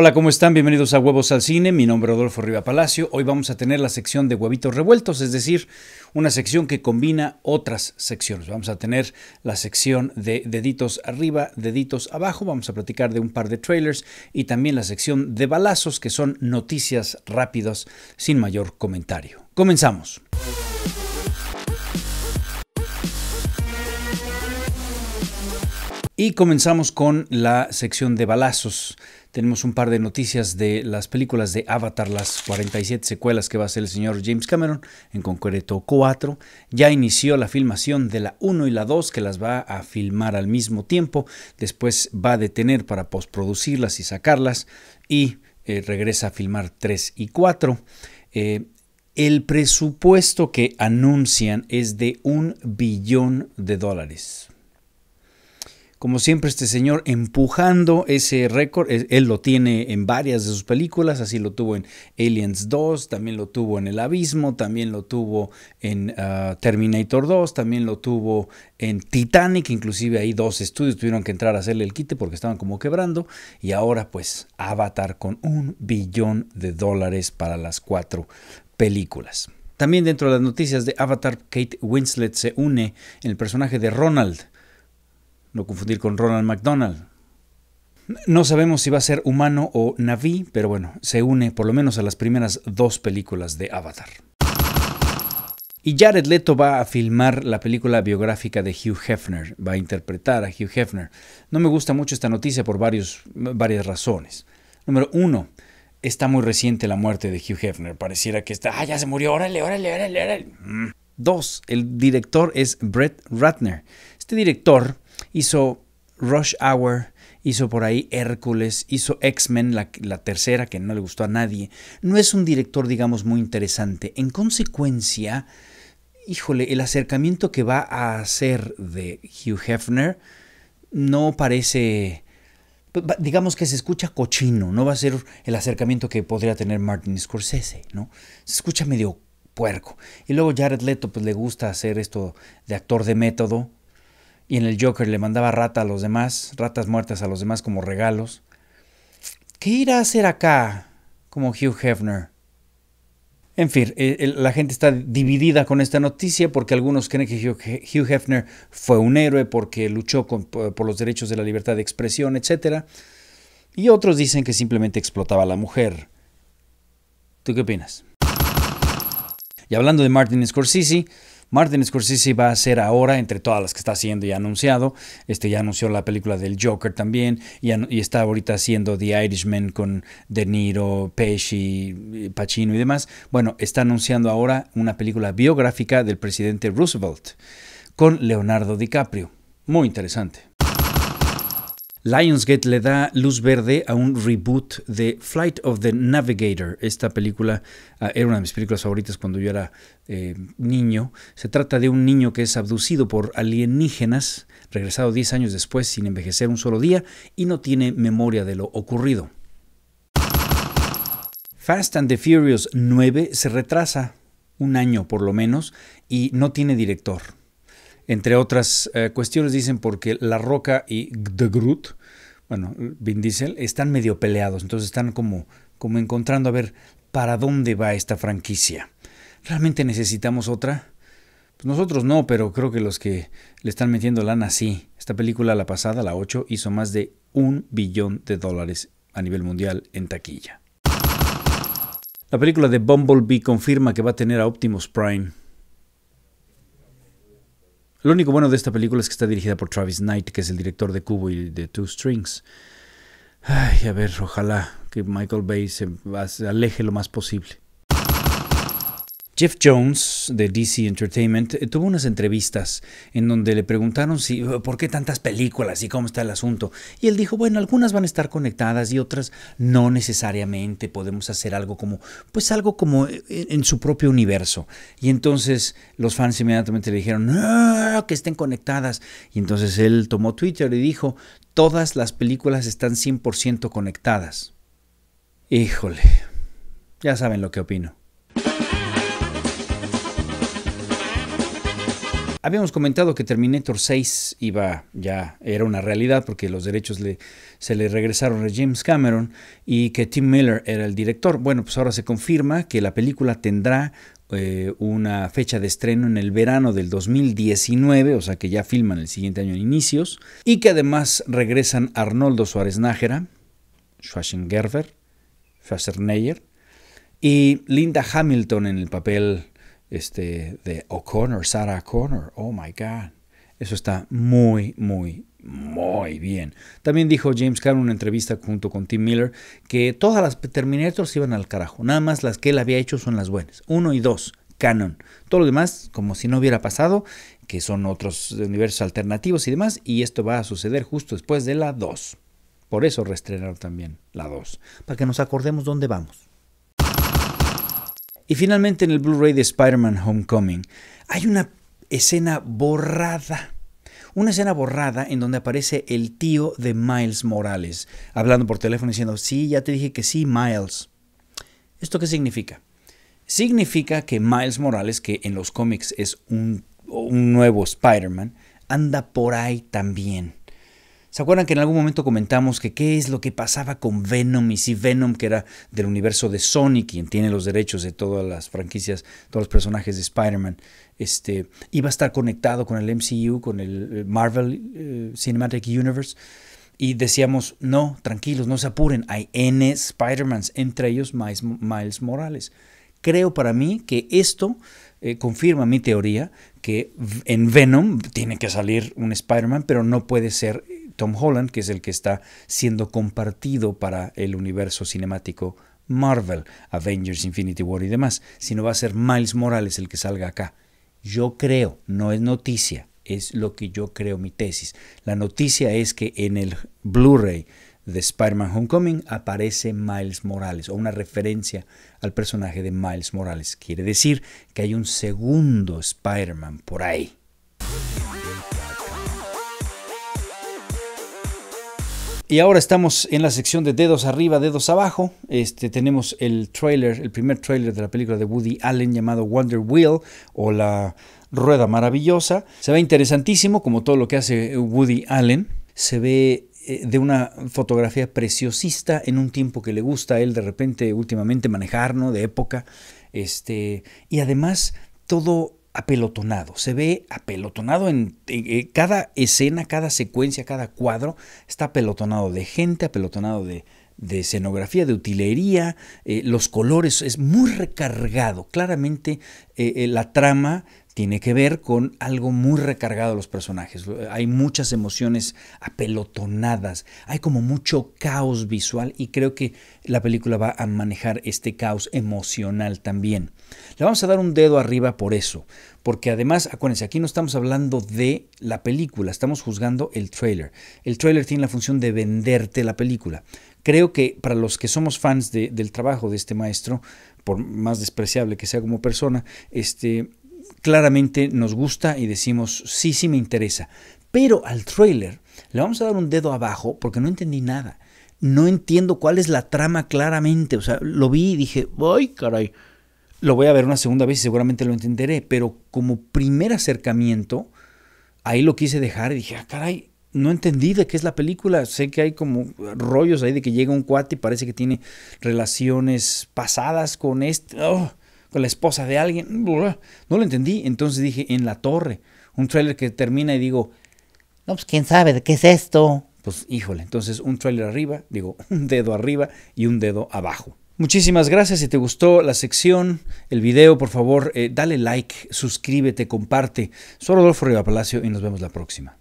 Hola, ¿cómo están? Bienvenidos a Huevos al Cine. Mi nombre es Rodolfo Riva Palacio. Hoy vamos a tener la sección de huevitos revueltos, es decir, una sección que combina otras secciones. Vamos a tener la sección de deditos arriba, deditos abajo. Vamos a platicar de un par de trailers y también la sección de balazos, que son noticias rápidas sin mayor comentario. Comenzamos. Y comenzamos con la sección de balazos tenemos un par de noticias de las películas de Avatar, las 47 secuelas que va a hacer el señor James Cameron, en concreto 4. Ya inició la filmación de la 1 y la 2, que las va a filmar al mismo tiempo. Después va a detener para postproducirlas y sacarlas. Y eh, regresa a filmar 3 y 4. Eh, el presupuesto que anuncian es de un billón de dólares. Como siempre, este señor empujando ese récord, él lo tiene en varias de sus películas, así lo tuvo en Aliens 2, también lo tuvo en El Abismo, también lo tuvo en ah, Terminator 2, también lo tuvo en Titanic, inclusive ahí dos estudios tuvieron que entrar a hacerle el quite porque estaban como quebrando, y ahora pues Avatar con un billón de dólares para las cuatro películas. También dentro de las noticias de Avatar, Kate Winslet se une en el personaje de Ronald, no confundir con Ronald McDonald. No sabemos si va a ser humano o naví, pero bueno, se une por lo menos a las primeras dos películas de Avatar. Y Jared Leto va a filmar la película biográfica de Hugh Hefner, va a interpretar a Hugh Hefner. No me gusta mucho esta noticia por varios, varias razones. Número uno, está muy reciente la muerte de Hugh Hefner, pareciera que está, ah, ya se murió, órale, órale, órale, órale. Mm. Dos, el director es Brett Ratner. Este director hizo Rush Hour, hizo por ahí Hércules, hizo X-Men, la, tercera que no le gustó a nadie. No es un director, digamos, muy interesante. En consecuencia, híjole, el acercamiento que va a hacer de Hugh Hefner no parece... Digamos que se escucha cochino, no va a ser el acercamiento que podría tener Martin Scorsese, ¿no? Se escucha medio puerco. Y luego Jared Leto pues, le gusta hacer esto de actor de método, y en el Joker le mandaba rata a los demás, ratas muertas a los demás como regalos. ¿Qué irá a hacer acá? Como Hugh Hefner. En fin, eh, la gente está dividida con esta noticia porque algunos creen que Hugh Hefner fue un héroe porque luchó por los derechos de la libertad de expresión, etc. Y otros dicen que simplemente explotaba a la mujer. ¿Tú qué opinas? Y hablando de Martin Scorsese, Martin Scorsese va a hacer ahora, entre todas las que está haciendo y ha anunciado, este ya anunció la película del Joker también, y, y está ahorita haciendo The Irishman con De Niro, Pesci, Pacino y demás. Bueno, está anunciando ahora una película biográfica del presidente Roosevelt con Leonardo DiCaprio. Muy interesante. Lionsgate le da luz verde a un reboot de Flight of the Navigator. Esta película ah, era una de mis películas favoritas cuando yo era eh, niño. Se trata de un niño que es abducido por alienígenas, regresado 10 años después sin envejecer un solo día y no tiene memoria de lo ocurrido. Fast and the Furious 9 se retrasa un año por lo menos y no tiene director entre otras eh, cuestiones, dicen porque La Roca y The Groot, bueno, Vin Diesel, están medio peleados, entonces están como, como encontrando a ver para dónde va esta franquicia. ¿Realmente necesitamos otra? Pues nosotros no, pero creo que los que le están metiendo lana sí. Esta película, la pasada, la 8, hizo más de un billón de dólares a nivel mundial en taquilla. La película de Bumblebee confirma que va a tener a Optimus Prime. Lo único bueno de esta película es que está dirigida por Travis Knight, que es el director de Cubo y de Two Strings. Ay, a ver, ojalá que Michael Bay se aleje lo más posible. Jeff Jones de DC Entertainment eh, tuvo unas entrevistas en donde le preguntaron si eh, por qué tantas películas y cómo está el asunto y él dijo, bueno, algunas van a estar conectadas y otras no necesariamente, podemos hacer algo como pues algo como eh, en su propio universo. Y entonces los fans inmediatamente le dijeron, que estén conectadas." Y entonces él tomó Twitter y dijo, "Todas las películas están 100% conectadas." Híjole. Ya saben lo que opino. Habíamos comentado que Terminator 6 iba ya, era una realidad porque los derechos se le regresaron a James Cameron y que Tim Miller era el director. Bueno, pues ahora se confirma que la película tendrá eh, una fecha de estreno en el verano del 2019, o sea que ya filman el siguiente año en inicios, y que además regresan Arnoldo Suárez Nájera, Schwarzenegger, Schwarzenegger y Linda Hamilton en el papel este, de O'Connor, Sarah O'Connor. Oh my God. Eso está muy, muy, muy bien. También dijo James carroll en una entrevista junto con Tim Miller que todas las Terminators iban al carajo. Nada más las que él había hecho son las buenas. Uno y dos, canon. Todo lo demás, como si no hubiera pasado, que son otros universos alternativos y demás. Y esto va a suceder justo después de la 2. Por eso reestrenaron también la 2. Para que nos acordemos dónde vamos. Y finalmente en el Blu-ray de Spider-Man Homecoming hay una escena borrada. Una escena borrada en donde aparece el tío de Miles Morales, hablando por teléfono diciendo, sí, ya te dije que sí, Miles. ¿Esto qué significa? Significa que Miles Morales, que en los cómics es un, un nuevo Spider-Man, anda por ahí también. ¿Se acuerdan que en algún momento comentamos que qué es lo que pasaba con Venom y si Venom, que era del universo de Sony, quien tiene los derechos de todas las franquicias, todos los personajes de Spider-Man, este, iba a estar conectado con el MCU, con el eh, Marvel eh, Cinematic Universe? Y decíamos, no, tranquilos, no se apuren, hay N Spider-Mans, entre ellos Miles, Morales. Creo para mí que esto eh, confirma mi teoría que en Venom tiene que salir un Spider-Man, pero no puede ser Tom Holland, que es el que está siendo compartido para el universo cinemático Marvel, Avengers, Infinity War y demás, sino va a ser Miles Morales el que salga acá. Yo creo, no es noticia, es lo que yo creo, mi tesis. La noticia es que en el Blu-ray de Spider-Man Homecoming aparece Miles Morales o una referencia al personaje de Miles Morales. Quiere decir que hay un segundo Spider-Man por ahí. Y ahora estamos en la sección de dedos arriba, dedos abajo. Este, tenemos el el primer trailer de la película de Woody Allen llamado Wonder Wheel o la rueda maravillosa. Se ve interesantísimo como todo lo que hace eh, Woody Allen. Se ve eh, de una fotografía preciosista en un tiempo que le gusta a él de repente últimamente manejar, ¿no? De época. Este, y además todo apelotonado, se ve apelotonado en, eh, eh, cada escena, cada secuencia, cada cuadro, está apelotonado de gente, apelotonado de, de escenografía, de utilería, eh, los colores, es muy recargado, claramente la trama tiene que ver con algo muy recargado de los personajes. Hay muchas emociones apelotonadas, hay como mucho caos visual y creo que la película va a manejar este caos emocional también. Le vamos a dar un dedo arriba por eso, porque además, acuérdense, aquí no estamos hablando de la película, estamos juzgando el trailer. El trailer tiene la función de venderte la película. Creo que para los que somos fans del trabajo de este maestro, por más despreciable que sea como persona, este, claramente nos gusta y decimos, sí, sí me interesa. Pero al trailer le vamos a dar un dedo abajo porque no entendí nada. No entiendo cuál es la trama claramente. O sea, lo vi y dije, ¡ay, caray! Lo voy a ver una segunda vez y seguramente lo entenderé. Pero como primer acercamiento, ahí lo quise dejar y dije, ah, caray! no entendí de qué es la película. Sé que hay como rollos ahí de que llega un cuate y parece que tiene relaciones pasadas con este. Oh, con la esposa de alguien. No lo entendí. Entonces dije, en la torre. Un trailer que termina y digo, no, pues quién sabe de qué es esto. Pues híjole, entonces un trailer arriba, digo, un dedo arriba y un dedo abajo. Muchísimas gracias. Si te gustó la sección, el video, por favor, eh, dale like, suscríbete, comparte. Soy Rodolfo Riva Palacio y nos vemos la próxima.